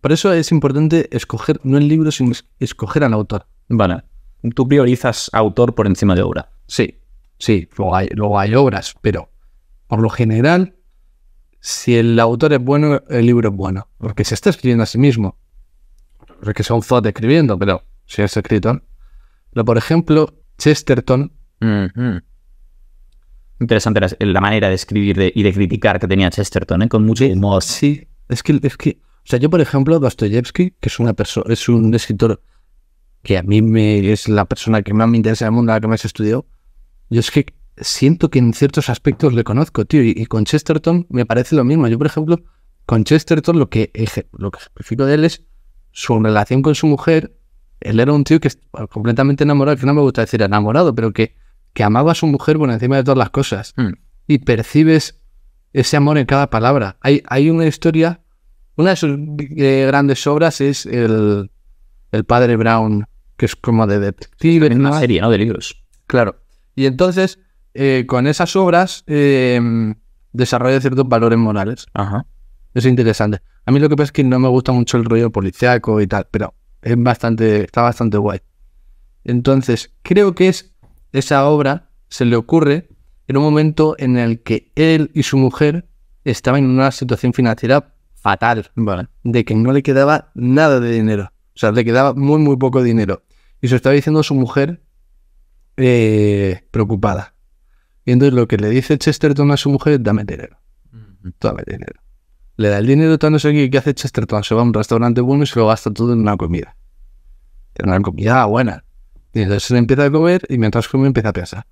Por eso es importante escoger, no el libro, sino escoger al autor. Vale. Tú priorizas autor por encima de obra. Sí, sí. Luego hay, obras, pero por lo general, si el autor es bueno, el libro es bueno. Porque se está escribiendo a sí mismo. Porque sea un zot escribiendo, pero si es escritor. por ejemplo, Chesterton. Interesante la, manera de escribir y de criticar que tenía Chesterton, ¿eh? con mucho humor. Sí, es que o sea, yo, por ejemplo, Dostoyevsky, que es, una persona, es un escritor que a mí me, es la persona que más me interesa el mundo, la que más estudiado, yo es que siento que en ciertos aspectos le conozco, tío. Y, con Chesterton me parece lo mismo. Yo, por ejemplo, con Chesterton lo que, lo que ejemplifico de él es su relación con su mujer. Él era un tío que es completamente enamorado, que no me gusta decir enamorado, pero que, que amaba a su mujer por encima de todas las cosas. Mm. Y percibes ese amor en cada palabra. Hay, hay una historia una de sus eh, grandes obras es el, Padre Brown, que es como de detective. Es una serie, ¿no? De libros. Claro. Y entonces, eh, con esas obras, em, desarrolla ciertos valores morales. Ajá. Es interesante. A mí lo que pasa es que no me gusta mucho el rollo policiaco y tal, pero es bastante, está bastante guay. Entonces, creo que es esa obra se le ocurre en un momento en el que él y su mujer estaban en una situación financiera fatal, ¿vale? De que no le quedaba nada de dinero. O sea, le quedaba muy, muy poco dinero. Y se lo estaba diciendo a su mujer eh, preocupada. Y entonces lo que le dice Chesterton a su mujer es dame dinero. Dame dinero. Le da el dinero tanto no sé qué. hace Chesterton? Se va a un restaurante bueno y se lo gasta todo en una comida. En una comida buena. Y entonces le empieza a comer y mientras come empieza a pensar.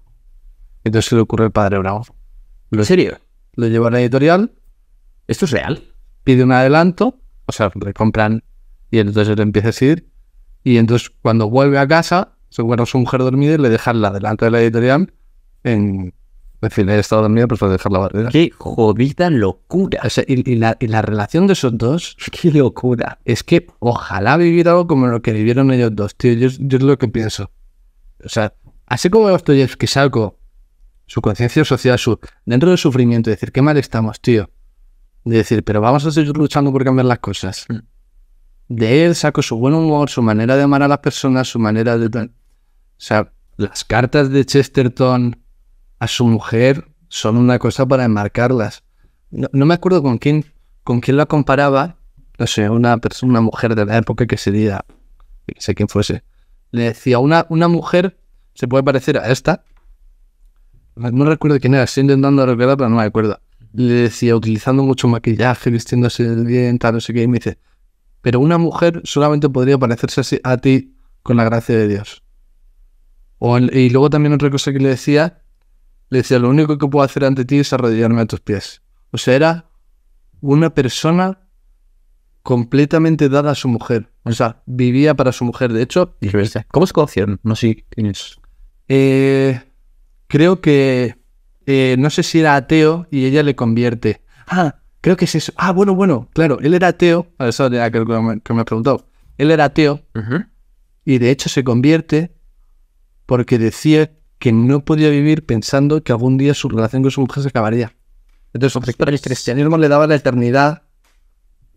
Entonces se le ocurre el padre bravo. ¿En serio? Lo lleva a la editorial. ¿Esto es real? pide un adelanto, o sea, le compran y entonces él empieza a ir Y entonces cuando vuelve a casa, bueno, su mujer dormida y le dejan el adelanto de la editorial en... fin, fin, he estado dormido, pero dejar la barrera. ¡Qué jodida locura! y, la, relación de esos dos, ¡qué locura! Es que ojalá vivir algo como lo que vivieron ellos dos, tío. Yo, es lo que pienso. O sea, así como que salgo su conciencia social, dentro del sufrimiento, decir, qué mal estamos, tío de decir, pero vamos a seguir luchando por cambiar las cosas. Mm. De él sacó su buen humor, su manera de amar a las personas, su manera de... O sea, las cartas de Chesterton a su mujer son una cosa para enmarcarlas. No, me acuerdo con quién, con quién la comparaba. No sé, una, persona, una mujer de la época que sería, no sé quién fuese. Le decía, una, una mujer se puede parecer a esta. No recuerdo quién era, estoy intentando recordar, pero no me acuerdo le decía, utilizando mucho maquillaje, vistiéndose bien, tal, no sé qué, y me dice, pero una mujer solamente podría parecerse así a ti con la gracia de Dios. y luego también otra cosa que le decía, le decía, lo único que puedo hacer ante ti es arrodillarme a tus pies. O sea, era una persona completamente dada a su mujer. O sea, vivía para su mujer. De hecho, ¿cómo se conocieron? No sé quién es. Eh, creo que eh, no sé si era ateo y ella le convierte. Ah, creo que es eso. Ah, bueno, bueno, claro, él era ateo, ah, eso era que me, que preguntado. preguntó. Él era ateo y de hecho se convierte porque decía que no podía vivir pensando que algún día su relación con su mujer se acabaría. Entonces, el cristianismo le daba la eternidad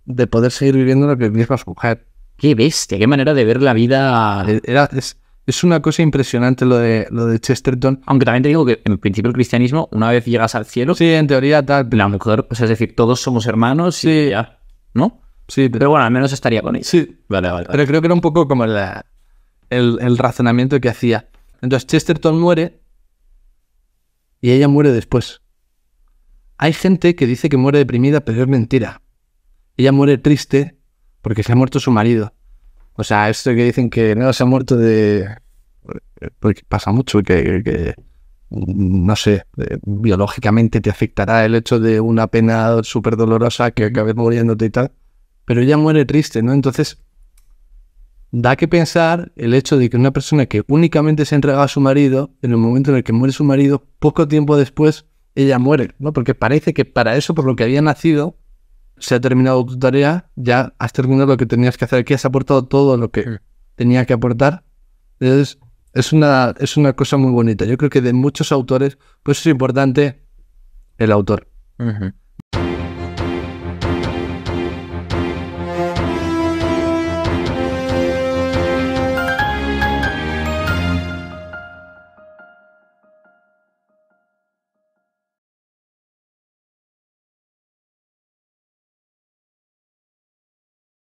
de poder seguir viviendo lo que vivía su mujer. Qué bestia, qué manera de ver la vida. Eh, era, es una cosa impresionante lo de, lo de Chesterton. Aunque también te digo que en principio el cristianismo, una vez llegas al cielo. Sí, en teoría tal. La o sea, es decir, todos somos hermanos sí. y ya. ¿No? Sí. Pero, bueno, al menos estaría con él. Sí. Vale, vale, Pero creo que era un poco como el, el razonamiento que hacía. Entonces Chesterton muere y ella muere después. Hay gente que dice que muere deprimida, pero es mentira. Ella muere triste porque se ha muerto su marido. O sea, esto que dicen que no, se ha muerto de porque pasa mucho que, que mm, no sé, eh, biológicamente te afectará el hecho de una pena súper dolorosa que acabes muriéndote y tal, pero ella muere triste, ¿no? Entonces, da que pensar el hecho de que una persona que únicamente se entregado a su marido, en el momento en el que muere su marido, poco tiempo después, ella muere, ¿no? Porque parece que para eso, por lo que había nacido, se ha terminado tu tarea, ya has terminado lo que tenías que hacer, aquí has aportado todo lo que tenía que aportar. Entonces, es una, es una cosa muy bonita. Yo creo que de muchos autores, pues es importante el autor.